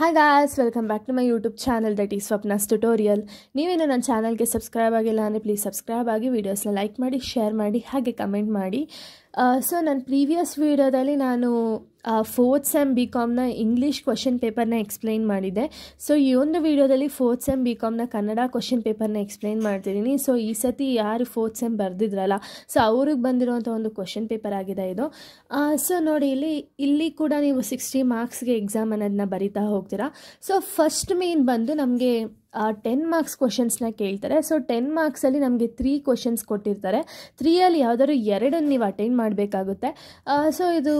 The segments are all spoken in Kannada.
hi guys welcome back to my YouTube channel that is Swapna's tutorial ನೀವೇನು ನನ್ನ ಚಾನಲ್ಗೆ ಸಬ್ಸ್ಕ್ರೈಬ್ ಆಗಿಲ್ಲ ಅಂದರೆ ಪ್ಲೀಸ್ ಸಬ್ಸ್ಕ್ರೈಬ್ ಆಗಿ ವೀಡಿಯೋಸ್ನ ಲೈಕ್ ಮಾಡಿ ಶೇರ್ ಮಾಡಿ ಹಾಗೆ ಕಮೆಂಟ್ ಮಾಡಿ ಸೊ ನನ್ನ ಪ್ರೀವಿಯಸ್ ವೀಡಿಯೋದಲ್ಲಿ ನಾನು ಫೋರ್ತ್ ಸೆಮ್ ಬಿ ಕಾಮ್ನ ಇಂಗ್ಲೀಷ್ ಕ್ವಶನ್ ಪೇಪರ್ನ ಎಕ್ಸ್ಪ್ಲೈನ್ ಮಾಡಿದೆ ಸೊ ಈ ಒಂದು ವಿಡಿಯೋದಲ್ಲಿ ಫೋರ್ತ್ ಸೆಮ್ ಬಿ ಕಾಮ್ನ ಕನ್ನಡ ಕ್ವಶನ್ ಪೇಪರ್ನ ಎಕ್ಸ್ಪ್ಲೈನ್ ಮಾಡ್ತಿದ್ದೀನಿ ಸೊ ಈ ಸತಿ ಯಾರು ಫೋರ್ತ್ ಸೆಮ್ ಬರೆದಿದ್ರಲ್ಲ ಸೊ ಅವ್ರಿಗೆ ಬಂದಿರುವಂಥ ಒಂದು ಕ್ವಶನ್ ಪೇಪರ್ ಆಗಿದೆ ಇದು ಸೊ ನೋಡಿ ಇಲ್ಲಿ ಇಲ್ಲಿ ಕೂಡ ನೀವು ಸಿಕ್ಸ್ಟಿ ಮಾರ್ಕ್ಸ್ಗೆ ಎಕ್ಸಾಮ್ ಅನ್ನೋದನ್ನ ಬರಿತಾ ಹೋಗ್ತೀರಾ ಸೊ ಫಸ್ಟ್ ಮೇನ್ ಬಂದು ನಮಗೆ ಟೆನ್ ಮಾರ್ಕ್ಸ್ ಕ್ವಶನ್ಸ್ನ ಕೇಳ್ತಾರೆ ಸೊ ಟೆನ್ ಮಾರ್ಕ್ಸಲ್ಲಿ ನಮಗೆ ತ್ರೀ ಕ್ವಶನ್ಸ್ ಕೊಟ್ಟಿರ್ತಾರೆ ತ್ರೀಯಲ್ಲಿ ಯಾವುದಾದ್ರು ಎರಡನ್ನು ನೀವು ಅಟೆಂಡ್ ಮಾಡಬೇಕಾಗುತ್ತೆ ಸೊ ಇದು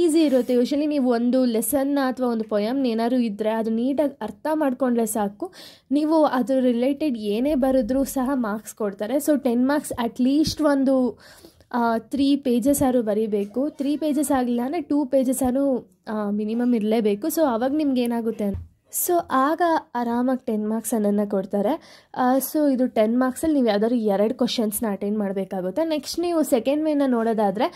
ಈಸಿ ಇರುತ್ತೆ ಯೂಶಲಿ ನೀವು ಒಂದು ಲೆಸನ್ನ ಅಥವಾ ಒಂದು ಪೊಯಮ್ನ ಏನಾದರೂ ಇದ್ದರೆ ಅದು ನೀಟಾಗಿ ಅರ್ಥ ಮಾಡ್ಕೊಂಡ್ರೆ ಸಾಕು ನೀವು ಅದ್ರ ರಿಲೇಟೆಡ್ ಏನೇ ಬರೆದ್ರೂ ಸಹ ಮಾರ್ಕ್ಸ್ ಕೊಡ್ತಾರೆ so ten marks at least ಒಂದು ತ್ರೀ ಪೇಜಸ್ ಆದ್ರೂ ಬರೀಬೇಕು ತ್ರೀ ಪೇಜಸ್ ಆಗಿಲ್ಲ ಅಂದರೆ ಟೂ ಪೇಜಸ್ ಮಿನಿಮಮ್ ಇರಲೇಬೇಕು ಸೊ ಅವಾಗ ನಿಮ್ಗೆ ಏನಾಗುತ್ತೆ ಸೊ ಆಗ ಆರಾಮಾಗಿ ಟೆನ್ ಮಾರ್ಕ್ಸ್ ಅನ್ನನ್ನು ಕೊಡ್ತಾರೆ ಸೊ ಇದು ಟೆನ್ ಮಾರ್ಕ್ಸಲ್ಲಿ ನೀವು ಯಾವ್ದಾದ್ರು ಎರಡು ಕ್ವಶನ್ಸ್ನ ಅಟೆಂಡ್ ಮಾಡಬೇಕಾಗುತ್ತೆ ನೆಕ್ಸ್ಟ್ ನೀವು ಸೆಕೆಂಡ್ ವೇನ ನೋಡೋದಾದರೆ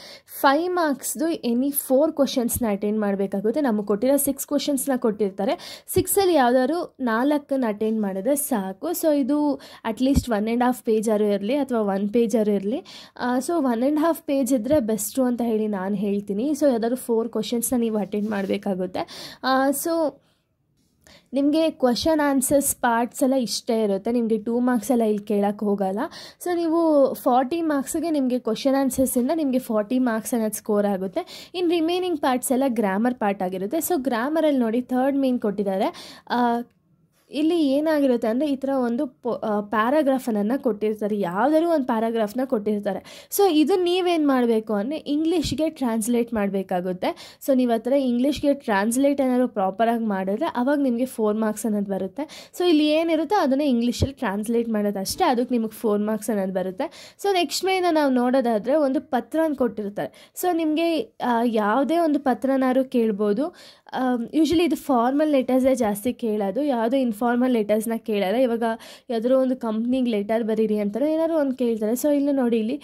ಫೈವ್ ಮಾರ್ಕ್ಸ್ದು ಎನಿ ಫೋರ್ ಕ್ವಶನ್ಸ್ನ ಅಟೆಂಡ್ ಮಾಡಬೇಕಾಗುತ್ತೆ ನಮಗೆ ಕೊಟ್ಟಿರೋ ಸಿಕ್ಸ್ ಕ್ವಶನ್ಸ್ನ ಕೊಟ್ಟಿರ್ತಾರೆ ಸಿಕ್ಸಲ್ಲಿ ಯಾವ್ದಾದ್ರು ನಾಲ್ಕನ್ನು ಅಟೆಂಡ್ ಮಾಡಿದ್ರೆ ಸಾಕು ಸೊ ಇದು ಅಟ್ಲೀಸ್ಟ್ ಒನ್ ಆ್ಯಂಡ್ ಹಾಫ್ ಪೇಜಾರು ಇರಲಿ ಅಥವಾ ಒನ್ ಪೇಜಾರು ಇರಲಿ so one and half page ಇದ್ದರೆ ಬೆಸ್ಟು ಅಂತ ಹೇಳಿ ನಾನು ಹೇಳ್ತೀನಿ ಸೊ ಯಾವ್ದಾದ್ರು ಫೋರ್ ಕ್ವಶನ್ಸ್ನ ನೀವು ಅಟೆಂಡ್ ಮಾಡಬೇಕಾಗುತ್ತೆ ಸೊ ನಿಮಗೆ ಕ್ವಶನ್ ಆನ್ಸರ್ಸ್ ಪಾರ್ಟ್ಸ್ ಎಲ್ಲ ಇಷ್ಟೇ ಇರುತ್ತೆ ನಿಮಗೆ ಟೂ ಮಾರ್ಕ್ಸ್ ಎಲ್ಲ ಇಲ್ಲಿ ಕೇಳೋಕ್ಕೆ ಹೋಗಲ್ಲ ಸೊ ನೀವು ಫಾರ್ಟಿ ಮಾರ್ಕ್ಸ್ಗೆ ನಿಮಗೆ ಕ್ವಶನ್ ಆನ್ಸರ್ಸಿಂದ ನಿಮಗೆ ಫಾರ್ಟಿ ಮಾರ್ಕ್ಸ್ ಅನ್ನೋದು ಸ್ಕೋರ್ ಆಗುತ್ತೆ ಇನ್ನು ರಿಮೈನಿಂಗ್ ಪಾರ್ಟ್ಸ್ ಎಲ್ಲ ಗ್ರಾಮರ್ ಪಾರ್ಟ್ ಆಗಿರುತ್ತೆ ಸೊ ಗ್ರಾಮರಲ್ಲಿ ನೋಡಿ ಥರ್ಡ್ ಮೀನ್ ಕೊಟ್ಟಿದ್ದಾರೆ ಇಲ್ಲಿ ಏನಾಗಿರುತ್ತೆ ಅಂದರೆ ಈ ಥರ ಒಂದು ಪೊ ಪ್ಯಾರಾಗ್ರಾಫನನ್ನು ಕೊಟ್ಟಿರ್ತಾರೆ ಯಾವುದಾದ್ರು ಒಂದು ಪ್ಯಾರಾಗ್ರಾಫ್ನ ಕೊಟ್ಟಿರ್ತಾರೆ ಸೊ ಇದು ನೀವೇನು ಮಾಡಬೇಕು ಅಂದರೆ ಇಂಗ್ಲೀಷ್ಗೆ ಟ್ರಾನ್ಸ್ಲೇಟ್ ಮಾಡಬೇಕಾಗುತ್ತೆ ಸೊ ನೀವು ಆ ಥರ ಇಂಗ್ಲೀಷ್ಗೆ ಟ್ರಾನ್ಸ್ಲೇಟ್ ಏನಾದರೂ ಪ್ರಾಪರಾಗಿ ಮಾಡಿದ್ರೆ ಅವಾಗ ನಿಮಗೆ ಫೋರ್ ಮಾರ್ಕ್ಸ್ ಅನ್ನೋದು ಬರುತ್ತೆ ಸೊ ಇಲ್ಲಿ ಏನಿರುತ್ತೋ ಅದನ್ನು ಇಂಗ್ಲೀಷಲ್ಲಿ ಟ್ರಾನ್ಸ್ಲೇಟ್ ಮಾಡೋದು ಅಷ್ಟೇ ಅದಕ್ಕೆ ನಿಮಗೆ ಫೋರ್ ಮಾರ್ಕ್ಸ್ ಅನ್ನೋದು ಬರುತ್ತೆ ಸೊ ನೆಕ್ಸ್ಟ್ ಮೇನ ನಾವು ನೋಡೋದಾದರೆ ಒಂದು ಪತ್ರನ ಕೊಟ್ಟಿರ್ತಾರೆ ಸೊ ನಿಮಗೆ ಯಾವುದೇ ಒಂದು ಪತ್ರನಾದ್ರು ಕೇಳ್ಬೋದು ಯೂಶ್ವಲಿ ಇದು ಫಾರ್ಮಲ್ ಲೆಟರ್ಸೇ ಜಾಸ್ತಿ ಕೇಳೋದು ಯಾವುದೋ ಇನ್ಫ್ ಫಾರ್ಮಲ್ ಲೆಟರ್ಸ್ನ ಕೇಳಲ್ಲ ಇವಾಗ ಯಾವುದೋ ಒಂದು ಕಂಪ್ನಿಗೆ ಲೆಟರ್ ಬರೀರಿ ಅಂತಾರೋ ಏನಾದ್ರು ಒಂದು ಕೇಳ್ತಾರೆ ಸೊ ಇಲ್ಲಿ ನೋಡಿ ಇಲ್ಲಿ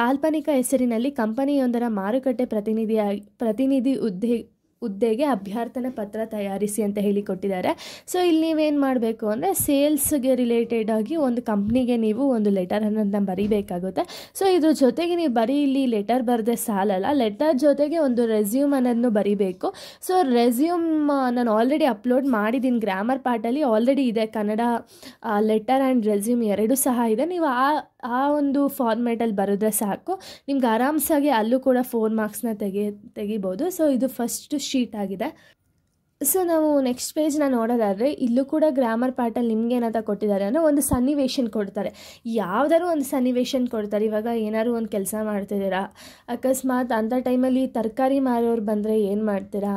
ಕಾಲ್ಪನಿಕ ಹೆಸರಿನಲ್ಲಿ ಕಂಪನಿಯೊಂದರ ಮಾರುಕಟ್ಟೆ ಪ್ರತಿನಿಧಿಯಾಗಿ ಪ್ರತಿನಿಧಿ ಹುದ್ದೆ ಹುದ್ದೆಗೆ ಅಭ್ಯರ್ಥನೆ ಪತ್ರ ತಯಾರಿಸಿ ಅಂತ ಹೇಳಿ ಕೊಟ್ಟಿದ್ದಾರೆ ಸೊ ಇಲ್ಲಿ ನೀವೇನು ಮಾಡಬೇಕು ಅಂದರೆ ಸೇಲ್ಸ್ಗೆ ರಿಲೇಟೆಡ್ ಆಗಿ ಒಂದು ಕಂಪ್ನಿಗೆ ನೀವು ಒಂದು ಲೆಟರ್ ಅನ್ನೋದನ್ನ ಬರೀಬೇಕಾಗುತ್ತೆ ಸೊ ಇದ್ರ ಜೊತೆಗೆ ನೀವು ಬರೀ ಇಲ್ಲಿ ಲೆಟರ್ ಬರೆದೇ ಸಾಲಲ್ಲ ಲೆಟರ್ ಜೊತೆಗೆ ಒಂದು ರೆಸ್ಯೂಮ್ ಅನ್ನೋದನ್ನು ಬರೀಬೇಕು ಸೊ ರೆಸ್ಯೂಮ್ ನಾನು ಆಲ್ರೆಡಿ ಅಪ್ಲೋಡ್ ಮಾಡಿದ್ದೀನಿ ಗ್ರಾಮರ್ ಪಾರ್ಟಲ್ಲಿ ಆಲ್ರೆಡಿ ಇದೆ ಕನ್ನಡ ಲೆಟರ್ ಆ್ಯಂಡ್ ರೆಸ್ಯೂಮ್ ಎರಡೂ ಸಹ ಇದೆ ನೀವು ಆ ಆ ಒಂದು ಫಾರ್ಮ್ಯಾಟಲ್ಲಿ ಬರೆದ್ರೆ ಸಾಕು ನಿಮ್ಗೆ ಆರಾಮ್ಸಾಗಿ ಅಲ್ಲೂ ಕೂಡ ಫೋರ್ ಮಾರ್ಕ್ಸ್ನ ತೆಗೆ ತೆಗಿಬೋದು ಸೊ ಇದು ಫಸ್ಟ್ ಶೀಟ್ ಆಗಿದೆ ಸೊ ನಾವು ನೆಕ್ಸ್ಟ್ ಪೇಜ್ನ ನೋಡೋದಾದರೆ ಇಲ್ಲೂ ಕೂಡ ಗ್ರಾಮರ್ ಪಾರ್ಟಲ್ಲಿ ನಿಮ್ಗೆ ಏನಂತ ಕೊಟ್ಟಿದ್ದಾರೆ ಅಂದರೆ ಒಂದು ಸನ್ನಿವೇಶನ್ ಕೊಡ್ತಾರೆ ಯಾವ್ದಾದ್ರು ಒಂದು ಸನ್ನಿವೇಶನ್ ಕೊಡ್ತಾರೆ ಇವಾಗ ಏನಾದ್ರು ಒಂದು ಕೆಲಸ ಮಾಡ್ತಿದ್ದೀರಾ ಅಕಸ್ಮಾತ್ ಅಂಥ ಟೈಮಲ್ಲಿ ತರಕಾರಿ ಮಾರೋರು ಬಂದರೆ ಏನು ಮಾಡ್ತೀರಾ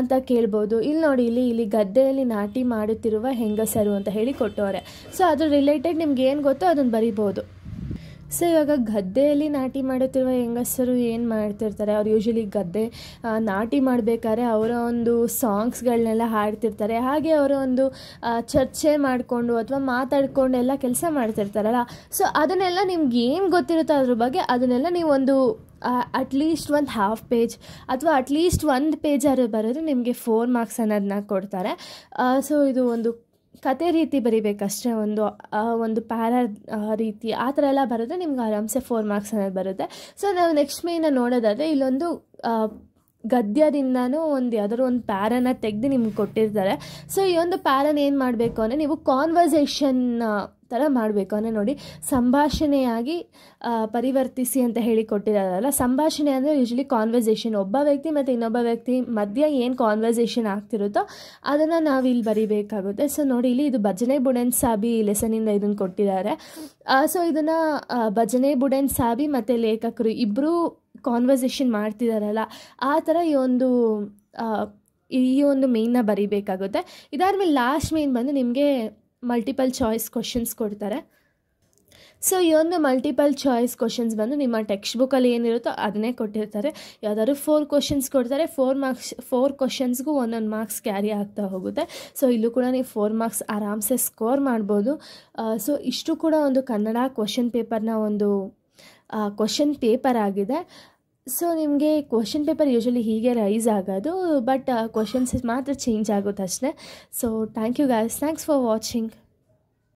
ಅಂತ ಕೇಳ್ಬೋದು ಇಲ್ಲಿ ನೋಡಿ ಇಲ್ಲಿ ಇಲ್ಲಿ ಗದ್ದೆಯಲ್ಲಿ ನಾಟಿ ಮಾಡುತ್ತಿರುವ ಹೆಂಗಸರು ಅಂತ ಹೇಳಿ ಕೊಟ್ಟವರೆ ಸೊ ಅದ್ರ ರಿಲೇಟೆಡ್ ನಿಮ್ಗೆ ಏನು ಗೊತ್ತೋ ಅದನ್ನು ಬರಿಬೋದು ಸೊ ಇವಾಗ ಗದ್ದೆಯಲ್ಲಿ ನಾಟಿ ಮಾಡುತ್ತಿರುವ ಹೆಂಗಸರು ಏನು ಮಾಡ್ತಿರ್ತಾರೆ ಅವ್ರು ಯೂಶಲಿ ಗದ್ದೆ ನಾಟಿ ಮಾಡಬೇಕಾದ್ರೆ ಅವರ ಒಂದು ಸಾಂಗ್ಸ್ಗಳನ್ನೆಲ್ಲ ಹಾಡ್ತಿರ್ತಾರೆ ಹಾಗೆ ಅವರ ಒಂದು ಚರ್ಚೆ ಮಾಡಿಕೊಂಡು ಅಥವಾ ಎಲ್ಲ ಕೆಲಸ ಮಾಡ್ತಿರ್ತಾರಲ್ಲ ಸೊ ಅದನ್ನೆಲ್ಲ ನಿಮ್ಗೆ ಏನು ಗೊತ್ತಿರುತ್ತೋ ಅದ್ರ ಬಗ್ಗೆ ಅದನ್ನೆಲ್ಲ ನೀವೊಂದು ಅಟ್ಲೀಸ್ಟ್ ಒಂದು ಹಾಫ್ ಪೇಜ್ ಅಥವಾ ಅಟ್ಲೀಸ್ಟ್ ಒಂದು ಪೇಜಾರು ಬರೋದು ನಿಮಗೆ ಫೋರ್ ಮಾರ್ಕ್ಸ್ ಅನ್ನೋದನ್ನ ಕೊಡ್ತಾರೆ ಸೊ ಇದು ಒಂದು ಕತೆ ರೀತಿ ಬರಿಬೇಕಷ್ಟೇ ಒಂದು ಒಂದು ಪ್ಯಾರ ರೀತಿ ಆ ಥರ ಎಲ್ಲ ಬರೆದ್ರೆ ನಿಮ್ಗೆ ಆರಾಮ್ಸೆ ಫೋರ್ ಮಾರ್ಕ್ಸ್ ಅನ್ನೋದು ಬರುತ್ತೆ ಸೊ ನಾವು ನೆಕ್ಸ್ಟ್ ಮೇನ ನೋಡೋದಾದರೆ ಇಲ್ಲೊಂದು ಗದ್ಯದಿಂದನೂ ಒಂದು ಯಾವ್ದಾದ್ರು ಒಂದು ಪ್ಯಾರನ ತೆಗೆದು ನಿಮ್ಗೆ ಕೊಟ್ಟಿರ್ತಾರೆ ಸೊ ಈ ಒಂದು ಪ್ಯಾರನ್ ಏನು ಮಾಡಬೇಕು ಅಂದರೆ ನೀವು ಕಾನ್ವರ್ಸೇಷನ್ ಥರ ಮಾಡಬೇಕು ಅಂದರೆ ನೋಡಿ ಸಂಭಾಷಣೆಯಾಗಿ ಪರಿವರ್ತಿಸಿ ಅಂತ ಹೇಳಿ ಕೊಟ್ಟಿದಾರಲ್ಲ ಸಂಭಾಷಣೆ ಅಂದರೆ ಯೂಶ್ವಲಿ ಕಾನ್ವರ್ಸೇಷನ್ ಒಬ್ಬ ವ್ಯಕ್ತಿ ಮತ್ತು ಇನ್ನೊಬ್ಬ ವ್ಯಕ್ತಿ ಮಧ್ಯೆ ಏನು ಕಾನ್ವರ್ಸೇಷನ್ ಆಗ್ತಿರುತ್ತೋ ಅದನ್ನು ನಾವು ಇಲ್ಲಿ ಬರಿಬೇಕಾಗುತ್ತೆ ಸೊ ನೋಡಿ ಇಲ್ಲಿ ಇದು ಭಜನೆ ಬುಡೆನ್ ಸಾಬಿ ಲೆಸನಿಂದ ಇದನ್ನು ಕೊಟ್ಟಿದ್ದಾರೆ ಸೊ ಇದನ್ನು ಭಜನೆ ಬುಡೆನ್ ಸಾಬಿ ಮತ್ತು ಲೇಖಕರು ಇಬ್ಬರೂ ಕಾನ್ವರ್ಸೇಷನ್ ಮಾಡ್ತಿದ್ದಾರಲ್ಲ ಆ ಥರ ಈ ಒಂದು ಈ ಒಂದು ಮೇನ್ನ ಬರಿಬೇಕಾಗುತ್ತೆ ಇದಾದ್ಮೇಲೆ ಲಾಸ್ಟ್ ಮೇನ್ ಬಂದು ನಿಮಗೆ ಮಲ್ಟಿಪಲ್ ಚಾಯ್ಸ್ ಕ್ವಶನ್ಸ್ ಕೊಡ್ತಾರೆ ಸೊ ಒಂದು ಮಲ್ಟಿಪಲ್ ಚಾಯ್ಸ್ ಕ್ವಶನ್ಸ್ ಬಂದು ನಿಮ್ಮ ಟೆಕ್ಸ್ಟ್ ಬುಕ್ಕಲ್ಲಿ ಏನಿರುತ್ತೋ ಅದನ್ನೇ ಕೊಟ್ಟಿರ್ತಾರೆ ಯಾವುದಾದ್ರು ಫೋರ್ ಕ್ವಶನ್ಸ್ ಕೊಡ್ತಾರೆ ಫೋರ್ ಮಾರ್ಕ್ಸ್ ಫೋರ್ ಕ್ವಶನ್ಸ್ಗೂ ಒಂದೊಂದು ಮಾರ್ಕ್ಸ್ ಕ್ಯಾರಿ ಆಗ್ತಾ ಹೋಗುತ್ತೆ ಸೊ ಇಲ್ಲೂ ಕೂಡ ನೀವು ಫೋರ್ ಮಾರ್ಕ್ಸ್ ಆರಾಮ್ಸೆ ಸ್ಕೋರ್ ಮಾಡ್ಬೋದು ಸೊ ಇಷ್ಟು ಕೂಡ ಒಂದು ಕನ್ನಡ ಕ್ವಶನ್ ಪೇಪರ್ನ ಒಂದು ಕ್ವಶನ್ ಪೇಪರ್ ಆಗಿದೆ ಸೊ ನಿಮಗೆ ಕ್ವಶನ್ ಪೇಪರ್ ಯೂಶ್ವಲಿ ಹೀಗೆ ರೈಸ್ ಆಗೋದು ಬಟ್ ಕ್ವಶನ್ಸ್ ಮಾತ್ರ ಚೇಂಜ್ ಆಗುತ್ತೆ ಅಷ್ಟೇ so thank you guys thanks for watching